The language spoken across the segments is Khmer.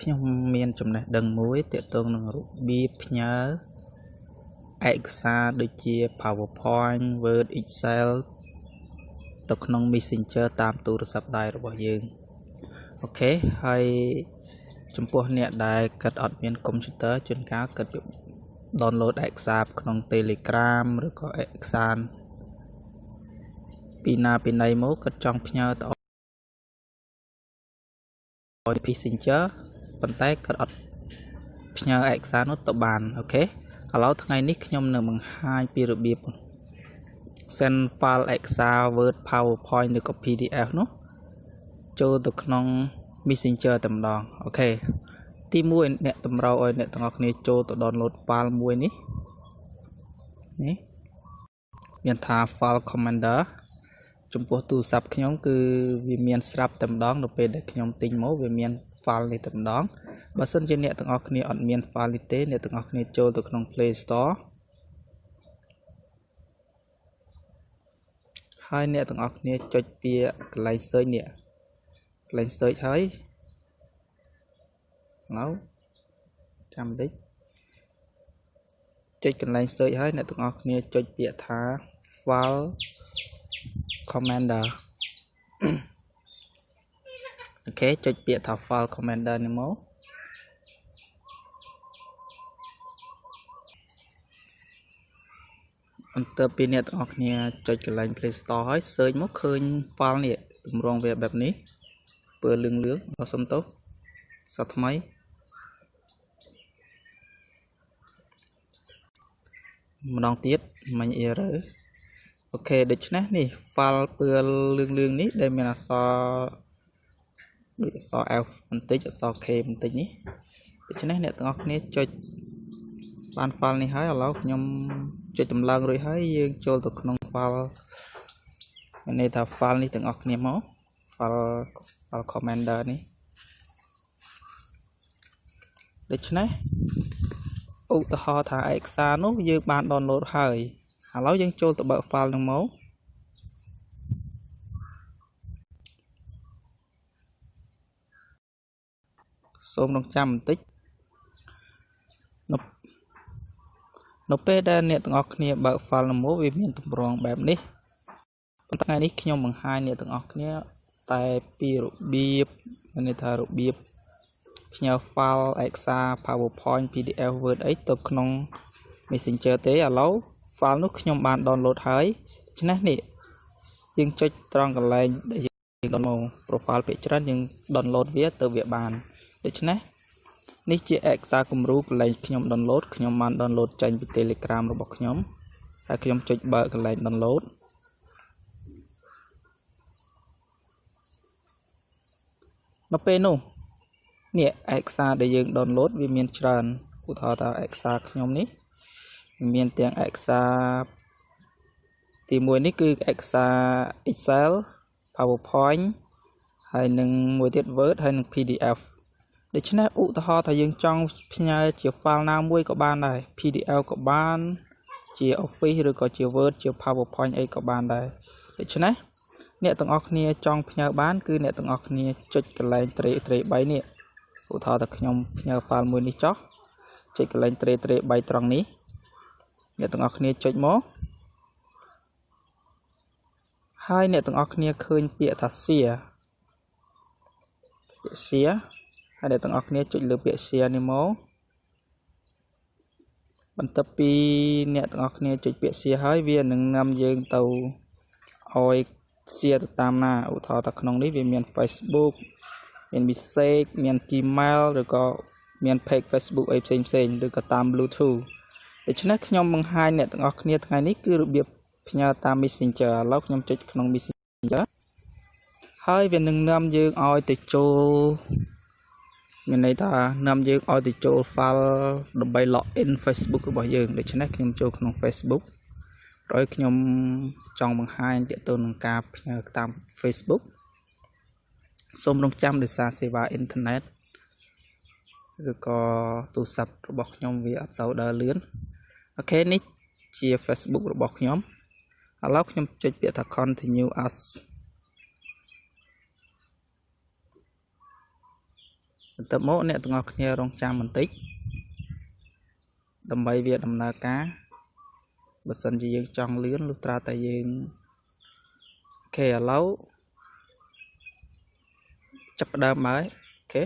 ខ្ញុំមានចំណេះដឹងមួយទាក់ទងនឹងរបៀបផ្ញើឯកសារដូចជា PowerPoint, Word, Excel ទៅក្នុង Messenger តាមទូរស័ព្ទដៃរបស់យើងអូខេហើយចំពោះ អ្នក ដែលគិតអត់មានកុំព្យូទ័រជួនកាលគិត download ឯកសារក្នុង Telegram ឬក៏ឯកសារពីណាពីណីមកគិតចង់ផ្ញើទៅ Messenger ប៉ុន្តែគាត់អត់ផ្ញើឯកសារនោះទៅបានអូខេឥឡូវថ្ងៃនេះខ្ញុំនឹងបង្ហាញពីរបៀប send file ឯកសារ Word PowerPoint ឬក៏ PDF នោះចូលទៅក្នុង Messenger តែម្ដងអូខេទី1អ្នកតម្រូវឲ្យអ្នកទាំងអស់គ្នាចូលទៅ download file មួយនេះនេះមានថា file commander ចំពោះទូរស័ព្ទខ្ញុំគឺវាមានស្រាប់តែម្ដងនៅពេលដែលខ្ញុំទិញមកវាមាន file នេះតែម្ដងបើសិនជាអ្នកទាំងអស់គ្នាអត់មាន file នេះទេអ្នកទាំងអស់គ្នាចូលទៅក្នុង Play Store ហើយអ្នកទាំងអស់គ្នាចុចពាក្យកន្លែង search នេះកន្លែង search ហើយឡូវចាំបន្តិចចុចកន្លែង search ហើយអ្នកទាំងអស់គ្នាចុចពាក្យថា file commander OK ចុចពាក្យថា file commander នេះមកអន្តើពីអ្នកទាំងអស់គ្នាចុចកន្លែង Play Store ហើយ search មកឃើញ file នេះទម្រង់វាបែបនេះពើលឹងលឿងអសុំទោសសោះថ្មីម្ដងទៀតមិញ error អូខេដូច្នេះនេះ file ពើលឿងលឿងនេះដែលមានអក្សរដូចអក្សរ F បន្តិចអក្សរ K បន្តិចនេះដូច្នេះអ្នកទាំងអស់គ្នាចុចបាន file នេះហើយឥឡូវខ្ញុំចុចតម្លើងរួចហើយ យើងចូល ទៅក្នុង file មានន័យថា file នេះទាំងអស់គ្នាមក file file commander នេះដូច្នេះឧទាហរណ៍ថាឯកសារនោះយើងបាន download ហើយឥឡូវយើងចូលទៅបើក file នឹងមកសូមរងចាំបន្តិចនៅពេលដែលអ្នកទាំងអស់គ្នាបើក file នោះវា មានទម្រង់បែបនេះប៉ុន្តែថ្ងៃនេះខ្ញុំបង្ហាញអ្នកទាំងអស់គ្នាតែពីរបៀបមានន័យថារបៀបផ្ញើ file Excel PowerPoint PDF Word អីទៅក្នុង Messenger ទេឥឡូវ file នោះខ្ញុំបាន download ហើយដូច្នេះនេះយើងចុចត្រង់កន្លែងដែលយើង download profile ពាក្យច្រើនយើង download វា ទៅវាបានដូច្នេះនេះជាឯកសារគំរូកន្លែងខ្ញុំ download ខ្ញុំបាន download ចេញពី Telegram របស់ខ្ញុំហើយខ្ញុំចុចបើកកន្លែង download ដល់ពេលនោះនេះឯកសារដែលយើង download វាមានច្រើនឧទាហរណ៍ថាឯកសារខ្ញុំនេះ មានទាំងឯកសារទី1នេះគឺឯកសារ Excel PowerPoint ហើយនឹងមួយទៀត Word ហើយនឹង PDF ដូច្នេះឧទាហរណ៍ថាយើង ចង់ផ្ញើជា file ណាមួយក៏បានដែរ PDF ក៏បានជា Office ឬក៏ជា Word ជា PowerPoint អីក៏បានដែរដូច្នេះអ្នកទាំងអស់គ្នាចង់ផ្ញើបានគឺអ្នកទាំងអស់គ្នាចុចកន្លែង tray tray 3នេះឧទាហរណ៍ថាខ្ញុំផ្ញើ file មួយនេះចុះចុចកន្លែង tray tray 3ត្រង់នេះអ្នកទាំងអស់គ្នាចុចមកហើយអ្នកទាំងអស់គ្នាឃើញពាក្យថា share share ហើយអ្នកទាំងអស់គ្នាចុចលើពាក្យ share នេះមកបន្ទាប់ពី អ្នកទាំងអស់គ្នាចុចពាក្យ share ហើយ វានឹងនាំយើងទៅឲ្យ share ទៅតាមណាឧទាហរណ៍ថាក្នុងនេះវាមាន Facebook មាន Message មាន Gmail ឬក៏មាន page Facebook អីផ្សេងផ្សេងឬក៏តាម Bluetooth ដូច្នេះខ្ញុំបង្ហាញអ្នកទាំងអស់គ្នាថ្ងៃនេះគឺរបៀបផ្ញើតាម Messenger ឥឡូវខ្ញុំចុចក្នុង Messenger ហើយវានឹងនាំយើងឲ្យទៅចូលមានន័យថានាំយើងឲ្យទៅចូល file ដើម្បី login Facebook របស់យើងដូច្នេះខ្ញុំចូលក្នុង Facebook ដោយខ្ញុំចង់បង្ហាញទាក់ទងនឹងការផ្ញើតាម Facebook សូមរងចាំដោយសារសេវាអ៊ីនធឺណិតឬក៏ទូរស័ព្ទរបស់ខ្ញុំវាអត់សូវដើរលឿនអូខេនេះជា Facebook របស់ខ្ញុំឥឡូវខ្ញុំចុចពាក្យថា continue as បន្ទាប់មកអ្នកទាំងអស់គ្នារងចាំបន្តិចដើម្បីវាដំណើរការបើសិនជាយើងចង់លឿនលុះត្រាតែយើងខេឥឡូវចាប់ផ្ដើមហើយអូខេឥ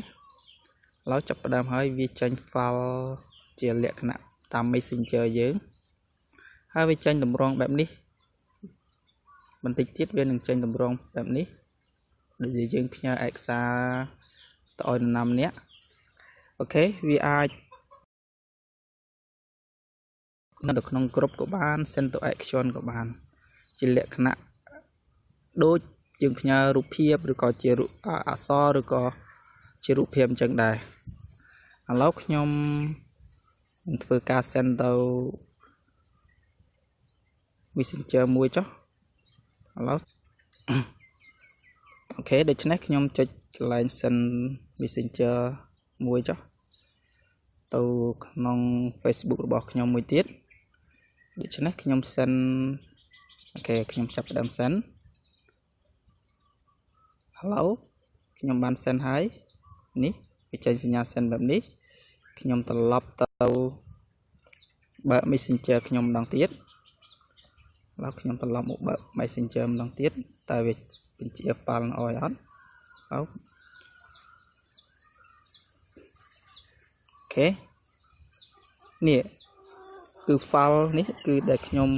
ឡូវចាប់ផ្ដើមហើយវាចេញ file ជាលក្ខណៈតាម Messenger យើងហើយវាចេញតម្រងបែបនេះបន្តិចទៀតវានឹងចេញតម្រងបែបនេះដូចយើងផ្ញើឯកសារទៅឲ្យនរណាម្នាក់អូខេវាអាចនៅក្នុងក្រុមក៏បាន send to action ក៏បាន ជាលក្ខណៈដូចយើងផ្ញើរូបភាពឬក៏ជាអក្សរឬក៏ជារូបភាពអញ្ចឹងដែរឥឡូវខ្ញុំនឹងធ្វើការ send ទៅ Messenger មួយចុះឥឡូវអូខេដូច្នេះខ្ញុំចុច line sen messenger មួយចុះទៅក្នុង Facebook របស់ខ្ញុំមួយទៀតដូច្នេះខ្ញុំសិនអូខេខ្ញុំចាប់ផ្ដើមសិន Hello ខ្ញុំបានសិនហើយនេះវាចេញសញ្ញាសិនបែបនេះខ្ញុំត្រឡប់ទៅបើក Messenger ខ្ញុំម្ដងទៀតឥឡូវខ្ញុំត្រឡប់មកបើក Messenger ម្ដងទៀតតើវាបញ្ជា file អត់អត់ out okay នេះគឺ file នេះ គឺ ដែល ខ្ញុំ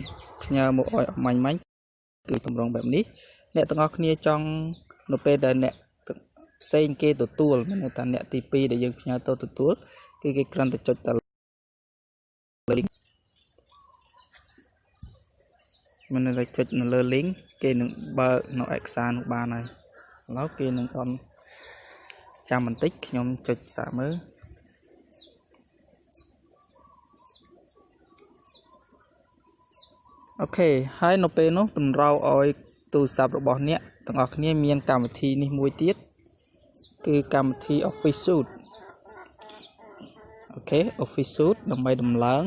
ផ្ញើមកឲ្យអមាញ់មាញ់គឺតម្រងបែបនេះ អ្នកទាំងអស់គ្នាចង់នៅពេលដែល អ្នកផ្សេង គេទទួលមានន័យថាអ្នកទី2ដែលយើងផ្ញើទៅទទួលគឺគេគ្រាន់តែចុចតែ link មានន័យថាចុចនៅលើ link គេនឹងបើកនៅឯកសារនោះបានហើយឥឡូវគេនឹងអន់ចាំបន្តិចខ្ញុំចុចសាកមើលអូខេហើយនៅពេលនោះតម្រូវឲ្យទូរស័ព្ទរបស់អ្នកទាំងអស់គ្នា មាន កម្មវិធីនេះមួយទៀតគឺ កម្មវិធី Office Suite អូខេ Office Suite ដើម្បីដំឡើង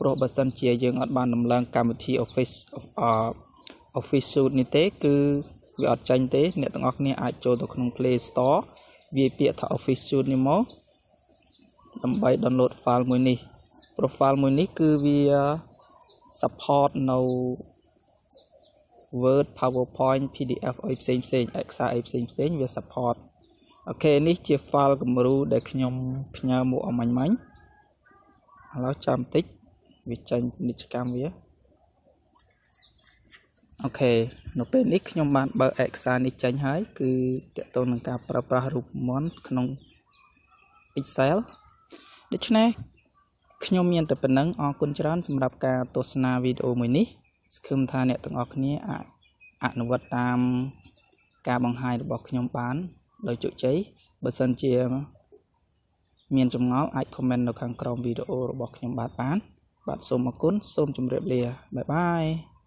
ព្រោះបើសិនជាយើងអត់បានដំឡើងកម្មវិធី Office Office Suite នេះទេគឺវាអត់ចាញ់ទេអ្នកទាំងអស់គ្នាអាចចូលទៅក្នុង Play Store វាយពាក្យថា Office Suite នេះមកដើម្បី download file មួយនេះ profile មួយនេះគឺវា support នៅ Word PowerPoint PDF អីផ្សេងផ្សេង Excel អីផ្សេងផ្សេងវា support អូខេនេះជា file គំរូដែលខ្ញុំផ្ញើមកអមាញ់មាញ់ឥឡូវចាំបន្តិចវាចាញ់ពាណិជ្ជកម្មវាអូខេនៅពេលនេះខ្ញុំបានបើកឯកសារនេះចេញហើយគឺតកតងនឹងការ ប្រើប្រាស់រូបមន្តក្នុង Excel ដូច្នេះខ្ញុំមានតែប៉ុណ្ណឹងអរគុណច្រើនសម្រាប់ការទស្សនាវីដេអូមួយនេះសង្ឃឹមថាអ្នកទាំងអស់គ្នាអាចអនុវត្តតាមការបង្ហាញរបស់ខ្ញុំបានដោយជោគជ័យបើសិនជាមានចម្ងល់អាច comment នៅខាងក្រោមវីដេអូរបស់ខ្ញុំបាទបានបាទសូមអរគុណសូមជម្រាបលាបាយបាយ